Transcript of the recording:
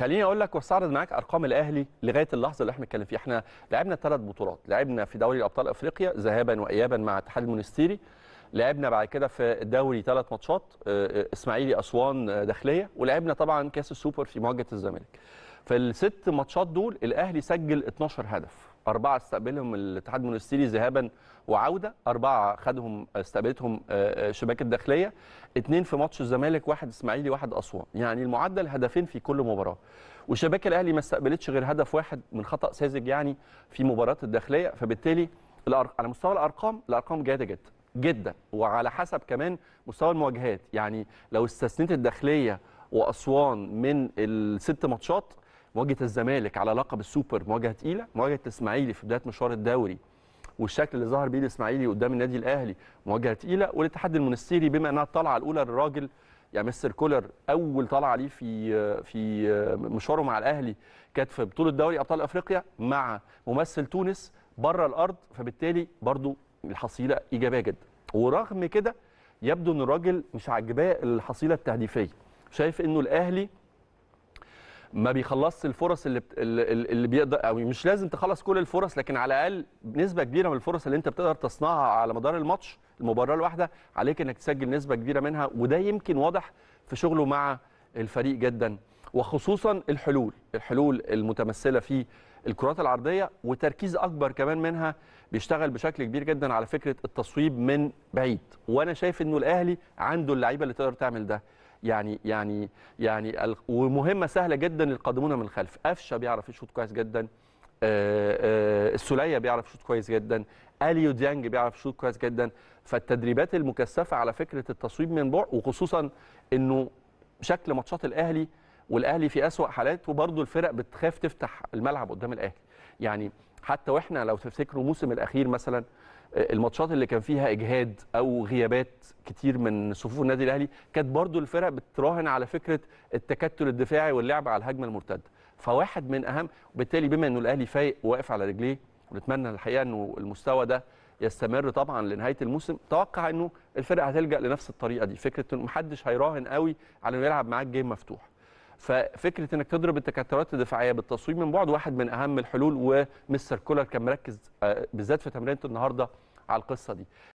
خليني اقول لك واستعرض معاك ارقام الاهلي لغايه اللحظه اللي احنا بنتكلم فيها احنا لعبنا ثلاث بطولات لعبنا في دوري ابطال افريقيا ذهابا وايابا مع اتحاد المونستيري لعبنا بعد كده في الدوري ثلاث ماتشات آه، آه، اسماعيلي اسوان آه، داخليه ولعبنا طبعا كاس السوبر في مواجهه الزمالك في الست ماتشات دول الاهلي سجل 12 هدف أربعة استقبلهم الاتحاد المونستيري ذهابا وعودة أربعة خدهم استقبلتهم شباك الداخلية اثنين في ماتش الزمالك واحد إسماعيلي واحد أسوان يعني المعدل هدفين في كل مباراة وشباك الأهلي ما استقبلتش غير هدف واحد من خطأ ساذج يعني في مباراة الداخلية فبالتالي على مستوى الأرقام الأرقام جيدة جدا جدا وعلى حسب كمان مستوى المواجهات يعني لو استثنيت الداخليه واسوان من الست ماتشات مواجهه الزمالك على لقب السوبر مواجهه ثقيله مواجهه الاسماعيلي في بدايه مشوار الدوري والشكل اللي ظهر بيه الاسماعيلي قدام النادي الاهلي مواجهه ثقيله والاتحاد المنستيري بما انها الطلعه الاولى للراجل يعني مستر كولر اول طلعه ليه في في مشواره مع الاهلي كانت في بطوله دوري ابطال افريقيا مع ممثل تونس بره الارض فبالتالي برضو الحصيله ايجابيه جدا ورغم كده يبدو ان الراجل مش عاجباه الحصيله التهديفيه شايف انه الاهلي ما بيخلصش الفرص اللي بت... اللي بيقدر او مش لازم تخلص كل الفرص لكن على الاقل نسبه كبيره من الفرص اللي انت بتقدر تصنعها على مدار الماتش المباراه الواحده عليك انك تسجل نسبه كبيره منها وده يمكن واضح في شغله مع الفريق جدا وخصوصا الحلول الحلول المتمثله في الكرات العرضيه وتركيز اكبر كمان منها بيشتغل بشكل كبير جدا على فكره التصويب من بعيد وانا شايف انه الاهلي عنده اللعيبه اللي تقدر تعمل ده يعني يعني يعني ومهمه سهله جدا للقادمون من الخلف قفشه بيعرف يشوط كويس جدا آه، آه، السوليه بيعرف يشوط كويس جدا اليو ديانج بيعرف يشوط كويس جدا فالتدريبات المكثفه على فكره التصويب من بعد وخصوصا انه شكل ماتشات الاهلي والاهلي في اسوا حالات وبرضه الفرق بتخاف تفتح الملعب قدام الاهلي يعني حتى واحنا لو تفتكروا الموسم الاخير مثلا آه، الماتشات اللي كان فيها اجهاد او غيابات كتير من صفوف النادي الاهلي كانت برضه الفرق بتراهن على فكره التكتل الدفاعي واللعب على الهجمه المرتده فواحد من اهم وبالتالي بما انه الاهلي فايق وواقف على رجليه ونتمنى الحقيقه انه المستوى ده يستمر طبعا لنهايه الموسم توقع انه الفرقه هتلجا لنفس الطريقه دي فكره انه محدش هيراهن قوي على انه يلعب معاك جيم مفتوح ففكره انك تضرب التكتلات الدفاعيه بالتصويب من بعد واحد من اهم الحلول ومستر كولر كان مركز آه، بالذات في تمرينه النهارده على القصه دي